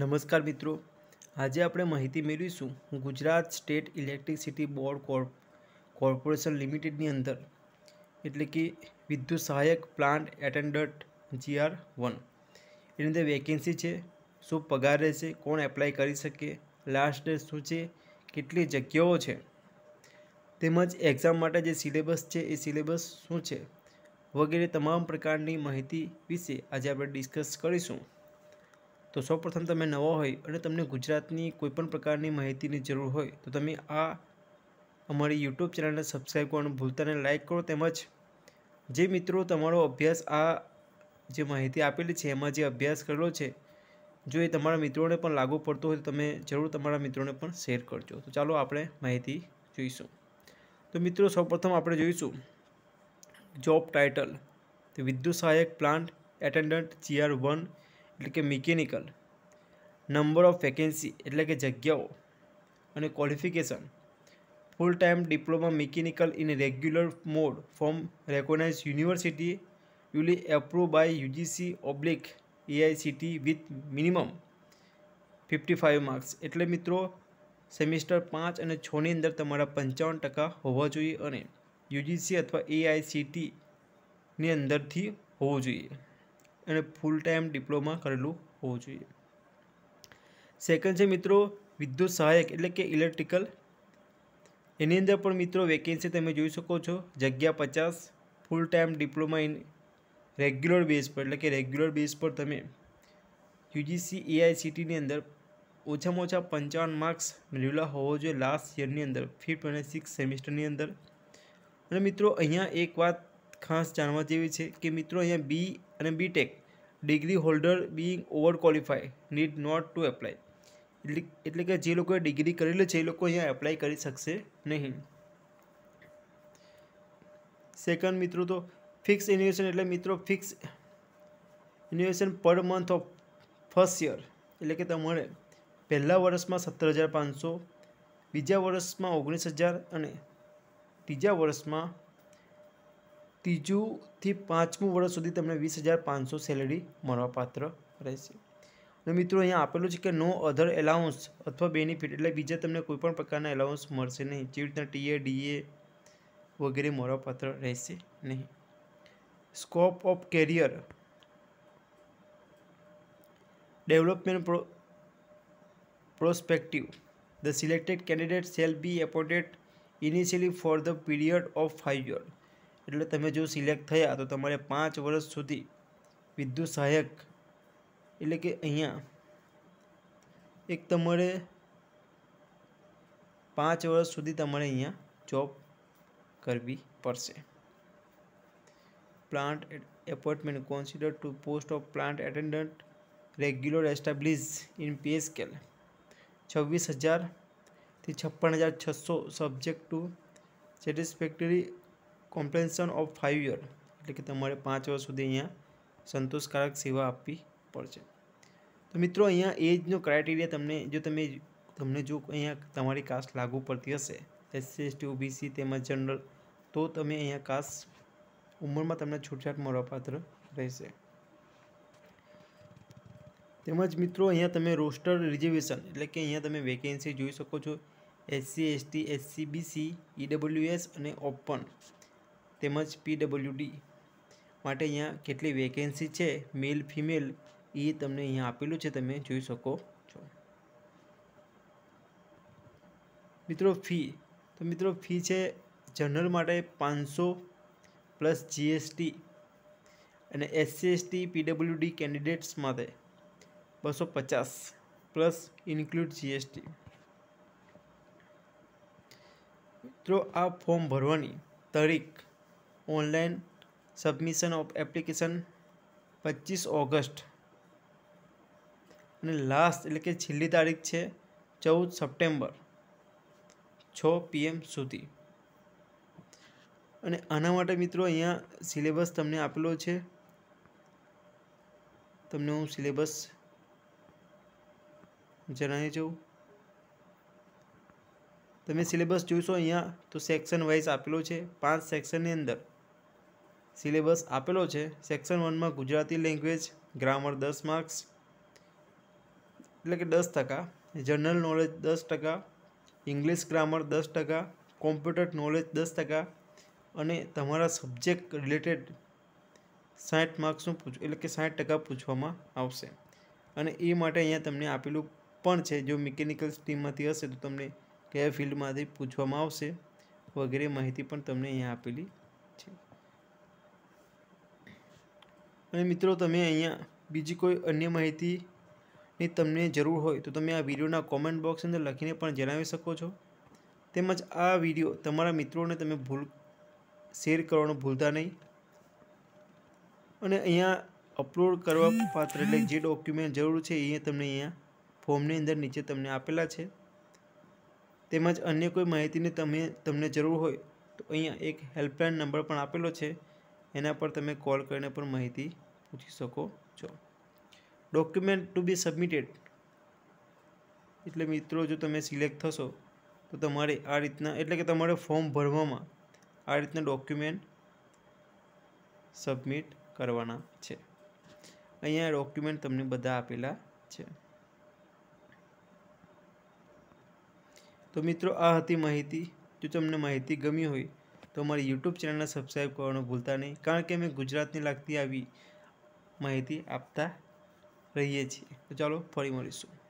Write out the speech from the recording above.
નમસ્કાર મિત્રો આજે આપણે માહિતી મેળવીશું Gujarat state electricity board corporation લિમિટેડની અંદર એટલે કે વિદ્યુત સહાયક પ્લાન્ટ એટેન્ડન્ટ જીઆર વન એની અંદર વેકેન્સી છે શું પગાર રહેશે કોણ એપ્લાય કરી શકે લાસ્ટ ડેટ શું છે કેટલી જગ્યાઓ છે તેમજ એક્ઝામ માટે જે સિલેબસ છે એ સિલેબસ શું છે વગેરે તમામ પ્રકારની માહિતી વિશે આજે આપણે ડિસ્કસ કરીશું તો સૌપ્રથમ તમે નવા હોય અને તમને ગુજરાતની કોઈપણ પ્રકારની માહિતીની જરૂર હોય તો તમે આ અમારી યુટ્યુબ ચેનલને સબસ્ક્રાઈબ કરવાનું ભૂલતા અને લાઇક કરો તેમજ જે મિત્રો તમારો અભ્યાસ આ જે માહિતી આપેલી છે એમાં જે અભ્યાસ કરેલો છે જો એ તમારા મિત્રોને પણ લાગુ પડતો હોય તો તમે જરૂર તમારા મિત્રોને પણ શેર કરજો તો ચાલો આપણે માહિતી જોઈશું તો મિત્રો સૌપ્રથમ આપણે જોઈશું જોબ ટાઇટલ તો વિદ્યુત સહાયક પ્લાન્ટ એટેન્ડન્ટ જીઆર વન એટલે કે મિકેનિકલ નંબર ઓફ વેકેન્સી એટલે કે જગ્યાઓ અને qualification full time diploma mechanical in regular mode from recognize university duly approve by UGC oblique AICTE with minimum fifty five marks એટલે મિત્રો સેમિસ્ટર પાંચ અને છની અંદર તમારા પંચાવન ટકા હોવા જોઈએ અને યુજીસી અથવા એઆઈસીટીની અંદરથી હોવું જોઈએ અને ફૂલ ટાઈમ ડિપ્લોમા કરેલું હોવું જોઈએ સેકન્ડ છે મિત્રો વિદ્યુત સહાયક એટલે કે ઇલેક્ટ્રિકલ એની અંદર પણ મિત્રો વેકેન્સી તમે જોઈ શકો છો જગ્યા પચાસ full time diploma in regular base પર એટલે કે રેગ્યુલર બેઝ પર તમે યુજીસી એઆઈસીટીની અંદર ઓછામાં ઓછા પંચાવન માર્ક્સ મેળવેલા હોવો જોઈએ લાસ્ટ યરની અંદર ફિફ્થ અને સિક્સ સેમિસ્ટરની અંદર અને મિત્રો અહીંયા એક વાત ખાસ જાણવા જેવી છે કે મિત્રો અહીંયા બી અને B Tech degree holder being over qualify need not to apply એટલે એટલે કે જે લોકોએ ડિગ્રી કરેલી છે એ લોકો અહીંયા એપ્લાય કરી શકશે નહીં સેકન્ડ મિત્રો તો ફિક્સ ઇન્વેશન એટલે મિત્રો fix ઇન્વેશન per month of first year એટલે કે તમારે પહેલાં વર્ષમાં સત્તર હજાર પાંચસો બીજા વર્ષમાં ઓગણીસ હજાર અને ત્રીજા વર્ષમાં ત્રીજુંથી પાંચમું વર્ષ સુધી તમને વીસ હજાર પાંચસો સેલેરી મળવાપાત્ર રહેશે અને મિત્રો અહીંયા આપેલું છે કે નો અધર એલાઉન્સ અથવા બેનિફિટ એટલે બીજા તમને કોઈપણ પ્રકારના એલાઉન્સ મળશે નહીં જેવી રીતના ટીએ ડીએ વગેરે મળવાપાત્ર રહેશે નહીં scope of career development pro prospective the selected candidate shall be appointed initially for the period of five year इतले तुम्हें जो सिलेक्ट થયા તો તમારે 5 વર્ષ સુધી વિદ્યુત સહાયક એટલે કે અહીંયા એક તમણે 5 વર્ષ સુધી તમારે અહીંયા જોબ કરબી પરસે plant appointment consider to post of plant attendant regular establish in پی scale 26000 થી 56600 subject to satisfactory completion of five year એટલે કે તમારે પાંચ વર્ષ સુધી અહીંયા સંતોષકારક સેવા આપવી પડશે તો મિત્રો અહીંયા એજનો ક્રાઇટેરિયા તમને જો તમે તમને જો અહીંયા તમારી કાસ્ટ લાગુ પડતી હશે એસસી એસટી ઓબીસી તેમજ જનરલ તો તમે અહીંયા કાસ્ટ ઉંમરમાં તમને છૂટછાટ મળવાપાત્ર રહેશે તેમજ મિત્રો અહીંયા તમે રોસ્ટર રિઝર્વેશન એટલે કે અહીંયા તમે વેકેન્સી જોઈ શકો છો SC ST SC BC EWS અને ઓપન તેમજ પીડબ્લ્યુડી માટે અહીંયા કેટલી વેકેન્સી છે મેલ ફિમેલ એ તમને અહીંયા આપેલું છે તમે જોઈ શકો છો મિત્રો ફી તો મિત્રો ફી છે જનરલ માટે પાંચસો પ્લસ જીએસટી અને એસસી એસટી પીડબ્લ્યુડી કેન્ડિડેટ્સ માટે બસો પચાસ પ્લસ ઇન્ક્લુડ જીએસટી મિત્રો આ ફોર્મ ભરવાની તારીખ ઓનલાઈન સબમિશન ઓફ એપ્લિકેશન પચીસ ઓગસ્ટ અને લાસ્ટ એટલે કે છેલ્લી તારીખ છે ચૌદ સપ્ટેમ્બર છ પીએમ સુધી અને આના માટે મિત્રો અહીંયા સિલેબસ તમને આપેલો છે તમને હું સિલેબસ જણાવી જઉં તમે સિલેબસ જોઈશો અહીંયા તો સેક્શન વાઇઝ આપેલો છે પાંચ સેક્શનની અંદર સિલેબસ આપેલો છે સેક્શન વનમાં ગુજરાતી લેંગ્વેજ ગ્રામર દસ માર્ક્સ એટલે કે દસ ટકા જનરલ નોલેજ દસ ટકા ઇંગ્લિશ ગ્રામર દસ ટકા કોમ્પ્યુટર નોલેજ દસ ટકા અને તમારા સબ્જેક્ટ રિલેટેડ સાઠ માર્ક્સનું પૂછ એટલે કે સાઠ ટકા પૂછવામાં આવશે અને એ માટે અહીંયા તમને આપેલું પણ છે જો મિકેનિકલ સ્ટીમમાંથી હશે તો તમને કયા ફિલ્ડમાંથી પૂછવામાં આવશે વગેરે માહિતી પણ તમને અહીંયા આપેલી છે અને મિત્રો તમે અહીંયા બીજી કોઈ અન્ય માહિતીની તમને જરૂર હોય તો તમે આ વિડીયોના કોમેન્ટ બોક્સ અંદર લખીને પણ જણાવી શકો છો તેમજ આ વિડીયો તમારા મિત્રોને તમે ભૂલ શેર કરવાનું ભૂલતા નહીં અને અહીંયા અપલોડ કરવા પાત્ર એટલે જે ડોક્યુમેન્ટ જરૂર છે એ તમને અહીંયા ફોર્મની અંદર નીચે તમને આપેલા છે તેમજ અન્ય કોઈ માહિતીની તમે તમને જરૂર હોય તો અહીંયા એક હેલ્પલાઇન નંબર પણ આપેલો છે એના પર તમે કોલ કરીને પણ માહિતી પૂછી શકો છો ડોક્યુમેન્ટ ટુ બી સબમિટેડ એટલે મિત્રો જો તમે સિલેક્ટ થશો તો તમારે આ રીતના એટલે કે તમારે ફોર્મ ભરવામાં આ રીતના ડોક્યુમેન્ટ સબમિટ કરવાના છે અહીંયા ડોક્યુમેન્ટ તમને બધા આપેલા છે તો મિત્રો આ હતી માહિતી જો તમને માહિતી ગમી હોય તો અમારી યુટ્યુબ ચેનલને સબસ્ક્રાઈબ કરવાનું ભૂલતા નહીં કારણ કે મેં ગુજરાતની લાગતી આવી માહિતી આપતા રહીએ છીએ ચાલો ફરી મળીશું